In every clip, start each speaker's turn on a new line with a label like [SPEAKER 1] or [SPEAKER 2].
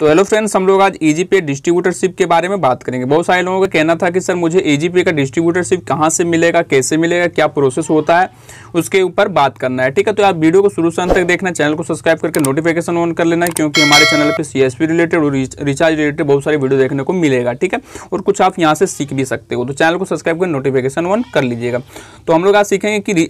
[SPEAKER 1] तो hello friends हम लोग आज ई पे डिस्ट्रीब्यूटरशिप के बारे में बात करेंगे बहुत सारे लोगों का कहना था कि सर मुझे ई पे का डिस्ट्रीब्यूटरशिप कहाँ से मिलेगा कैसे मिलेगा क्या प्रोसेस होता है उसके ऊपर बात करना है ठीक है तो आप वीडियो को शुरू से अंत तक देखना चैनल को सब्सक्राइब करके नोटिफिकेशन ऑन कर लेना क्योंकि हमारे चैनल पर सी रिलेटेड और रिचार्ज रिलेटेड बहुत सारी वीडियो देखने को मिलेगा ठीक है और कुछ आप यहाँ से सीख भी सकते हो तो चैनल को सब्सक्राइब करके नोटिफिकेशन ऑन कर लीजिएगा तो हम लोग आज सीखेंगे कि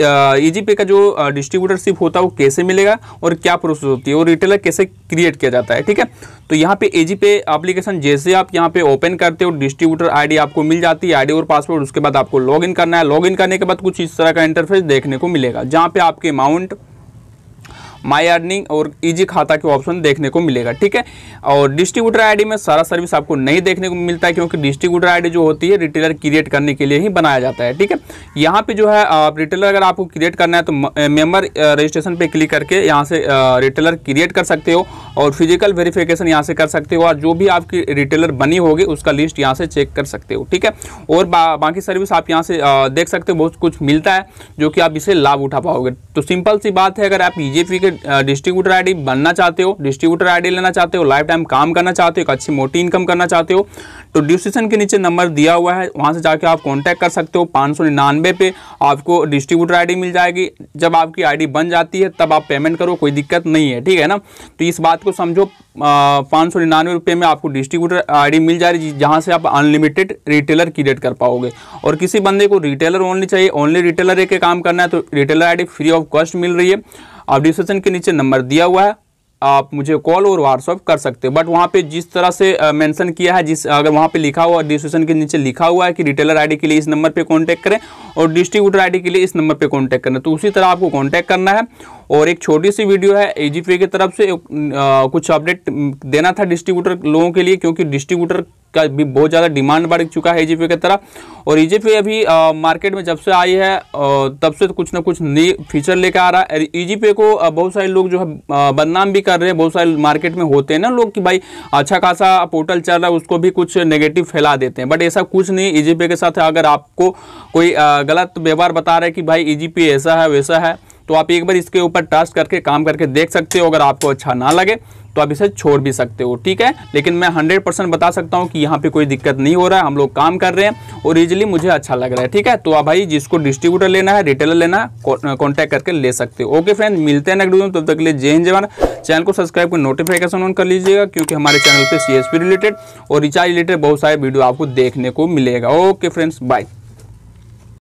[SPEAKER 1] ई पे का जो डिस्ट्रीब्यूटरशिप होता है वो कैसे मिलेगा और क्या प्रोसेस होती है और रिटेलर कैसे क्रिएट किया जाता है ठीक है तो तो यहाँ पे एजी पे एप्लीकेशन जैसे आप यहाँ पे ओपन करते हो डिस्ट्रीब्यूटर आईडी आपको मिल जाती है आईडी और पासवर्ड उसके बाद आपको लॉगिन करना है लॉगिन करने के बाद कुछ इस तरह का इंटरफेस देखने को मिलेगा जहाँ पे आपके अमाउंट माई अर्निंग और ईजी खाता के ऑप्शन देखने को मिलेगा ठीक है और डिस्ट्रीब्यूटर आईडी में सारा सर्विस आपको नहीं देखने को मिलता है क्योंकि डिस्ट्रीब्यूटर आईडी जो होती है रिटेलर क्रिएट करने के लिए ही बनाया जाता है ठीक है यहाँ पे जो है आप रिटेलर अगर आपको क्रिएट करना है तो मेम्बर रजिस्ट्रेशन पे क्लिक करके यहाँ से रिटेलर क्रिएट कर सकते हो और फिजिकल वेरिफिकेशन यहाँ से कर सकते हो और जो भी आपकी रिटेलर बनी होगी उसका लिस्ट यहाँ से चेक कर सकते हो ठीक है और बा, बाकी सर्विस आप यहाँ से देख सकते हो बहुत कुछ मिलता है जो कि आप इसे लाभ उठा पाओगे तो सिंपल सी बात है अगर आप ई e के डिस्ट्रीब्यूटर आईडी बनना चाहते हो डिस्ट्रीब्यूटर आईडी लेना चाहते हो लाइफ टाइम काम करना चाहते हो एक अच्छी मोटी इनकम करना चाहते हो तो डिस्क्रिप्शन के नीचे नंबर दिया हुआ है वहां से जाके आप कॉन्टैक्ट कर सकते हो पाँच सौ निन्यानवे पे आपको डिस्ट्रीब्यूटर आईडी मिल जाएगी जब आपकी आईडी बन जाती है तब आप पेमेंट करो कोई दिक्कत नहीं है ठीक है ना तो इस बात को समझो पाँच सौ निन्यानवे रुपये में आपको डिस्ट्रीब्यूटर आईडी मिल जा रही जहाँ से आप अनलिमिटेड रिटेलर क्रिएट कर पाओगे और किसी बंदे को रिटेलर ओनली चाहिए ओनली रिटेलर एक काम करना है तो retailer ID free of cost मिल रही है अब डिस्क्रिप्शन के नीचे नंबर दिया हुआ है आप मुझे कॉल और व्हाट्सअप कर सकते हैं बट वहाँ पे जिस तरह से मेंशन किया है जिस अगर वहाँ पे लिखा हुआ डिस्क्रिप्शन के नीचे लिखा हुआ है कि रिटेलर आईडी के लिए इस नंबर पे कांटेक्ट करें और डिस्ट्रीब्यूटर आईडी के लिए इस नंबर पे कांटेक्ट करें तो उसी तरह आपको कांटेक्ट करना है और एक छोटी सी वीडियो है ए की तरफ से आ, कुछ अपडेट देना था डिस्ट्रीब्यूटर लोगों के लिए क्योंकि डिस्ट्रीब्यूटर का भी बहुत ज़्यादा डिमांड बढ़ चुका है ई की तरफ और ई अभी आ, मार्केट में जब से आई है तब से कुछ ना कुछ नई फीचर लेकर आ रहा है ई को बहुत सारे लोग जो है बदनाम भी कर रहे हैं बहुत सारे मार्केट में होते हैं ना लोग कि भाई अच्छा खासा पोर्टल चल रहा है उसको भी कुछ नेगेटिव फैला देते हैं बट ऐसा कुछ नहीं ई के साथ अगर आपको कोई गलत व्यवहार बता रहा है कि भाई ई ऐसा है वैसा है तो आप एक बार इसके ऊपर ट्रस्ट करके काम करके देख सकते हो अगर आपको अच्छा ना लगे तो आप इसे छोड़ भी सकते हो ठीक है लेकिन मैं हंड्रेड परसेंट बता सकता हूँ कि यहाँ पे कोई दिक्कत नहीं हो रहा है हम लोग काम कर रहे हैं और इजिली मुझे अच्छा लग रहा है ठीक है तो आप भाई जिसको डिस्ट्रीब्यूटर लेना है रिटेलर लेना है कॉन्टैक्ट करके ले सकते हो ओके फ्रेंड मिलते हैं नेक्स्ट तब तक के लिए जय हिंद जवान चैनल को सब्सक्राइब कर नोटिफिकेशन ऑन कर लीजिएगा क्योंकि हमारे चैनल पर सी रिलेटेड और रिचार्ज रिलेटेड बहुत सारे वीडियो आपको देखने को मिलेगा ओके फ्रेंड्स बाय